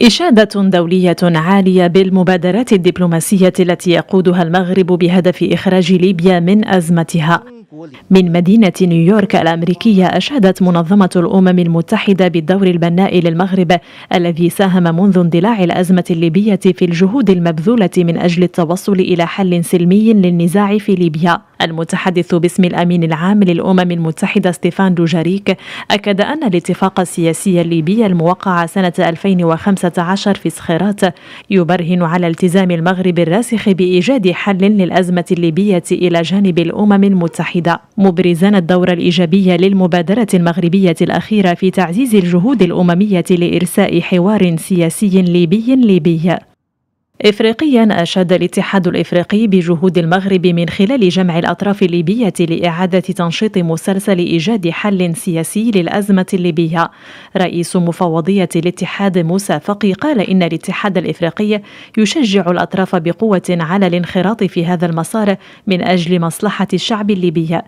إشادة دولية عالية بالمبادرات الدبلوماسية التي يقودها المغرب بهدف إخراج ليبيا من أزمتها. من مدينة نيويورك الأمريكية أشادت منظمة الأمم المتحدة بالدور البناء للمغرب الذي ساهم منذ اندلاع الأزمة الليبية في الجهود المبذولة من أجل التوصل إلى حل سلمي للنزاع في ليبيا. المتحدث باسم الأمين العام للأمم المتحدة ستيفان دوجاريك أكد أن الاتفاق السياسي الليبي الموقع سنة 2015 في صخيرات يبرهن على التزام المغرب الراسخ بإيجاد حل للأزمة الليبية إلى جانب الأمم المتحدة مبرزا الدور الإيجابي للمبادرة المغربية الأخيرة في تعزيز الجهود الأممية لإرساء حوار سياسي ليبي ليبي إفريقيا أشاد الاتحاد الإفريقي بجهود المغرب من خلال جمع الأطراف الليبية لإعادة تنشيط مسلسل إيجاد حل سياسي للأزمة الليبية رئيس مفوضية الاتحاد موسى فقي قال إن الاتحاد الإفريقي يشجع الأطراف بقوة على الانخراط في هذا المسار من أجل مصلحة الشعب الليبي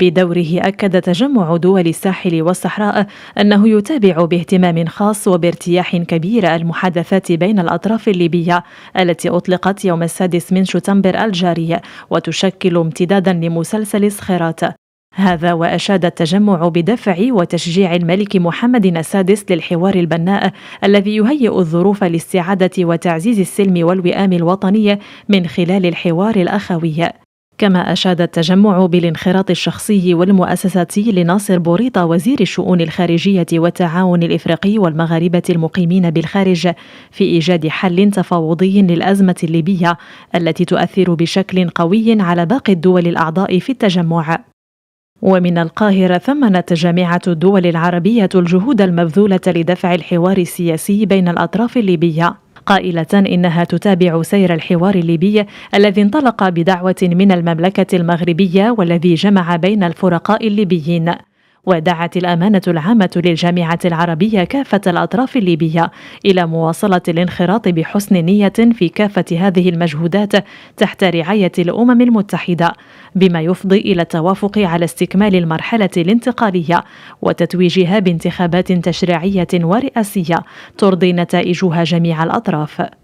بدوره أكد تجمع دول الساحل والصحراء أنه يتابع باهتمام خاص وبارتياح كبير المحادثات بين الأطراف الليبية التي أطلقت يوم السادس من شتنبر الجاري وتشكل امتدادا لمسلسل صخرات هذا وأشاد التجمع بدفع وتشجيع الملك محمد السادس للحوار البناء الذي يهيئ الظروف لاستعادة وتعزيز السلم والوئام الوطني من خلال الحوار الأخوي كما أشاد التجمع بالانخراط الشخصي والمؤسساتي لناصر بوريطة وزير الشؤون الخارجية والتعاون الإفريقي والمغاربة المقيمين بالخارج في إيجاد حل تفاوضي للأزمة الليبية التي تؤثر بشكل قوي على باقي الدول الأعضاء في التجمع ومن القاهرة ثمنت جامعة الدول العربية الجهود المبذولة لدفع الحوار السياسي بين الأطراف الليبية قائلة إنها تتابع سير الحوار الليبي الذي انطلق بدعوة من المملكة المغربية والذي جمع بين الفرقاء الليبيين ودعت الأمانة العامة للجامعة العربية كافة الأطراف الليبية إلى مواصلة الانخراط بحسن نية في كافة هذه المجهودات تحت رعاية الأمم المتحدة بما يفضي إلى التوافق على استكمال المرحلة الانتقالية وتتويجها بانتخابات تشريعية ورئاسية ترضي نتائجها جميع الأطراف